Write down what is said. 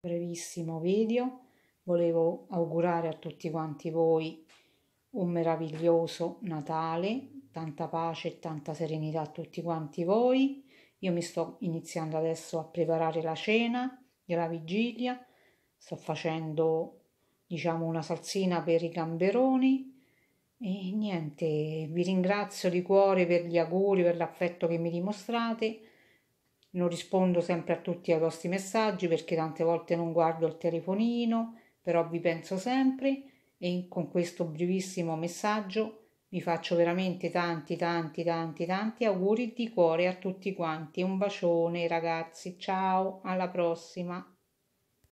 brevissimo video volevo augurare a tutti quanti voi un meraviglioso Natale, tanta pace e tanta serenità a tutti quanti voi. Io mi sto iniziando adesso a preparare la cena della vigilia, sto facendo diciamo una salsina per i gamberoni e niente, vi ringrazio di cuore per gli auguri, per l'affetto che mi dimostrate non rispondo sempre a tutti i vostri messaggi perché tante volte non guardo il telefonino, però vi penso sempre e con questo brevissimo messaggio vi faccio veramente tanti tanti tanti tanti auguri di cuore a tutti quanti. Un bacione ragazzi, ciao, alla prossima.